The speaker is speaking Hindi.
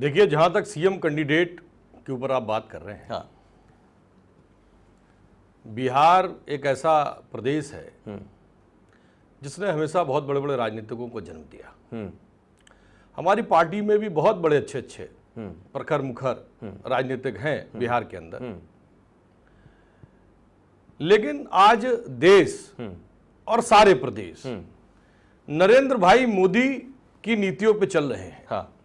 देखिए जहां तक सीएम कैंडिडेट के ऊपर आप बात कर रहे हैं हाँ बिहार एक ऐसा प्रदेश है हम्म। जिसने हमेशा बहुत बड़े बड़े राजनीतिकों को जन्म दिया हम्म। हमारी पार्टी में भी बहुत बड़े अच्छे अच्छे हम्म। प्रखर मुखर राजनीतिक हैं बिहार के अंदर लेकिन आज देश और सारे प्रदेश नरेंद्र भाई मोदी की नीतियों पे चल रहे हैं हाँ।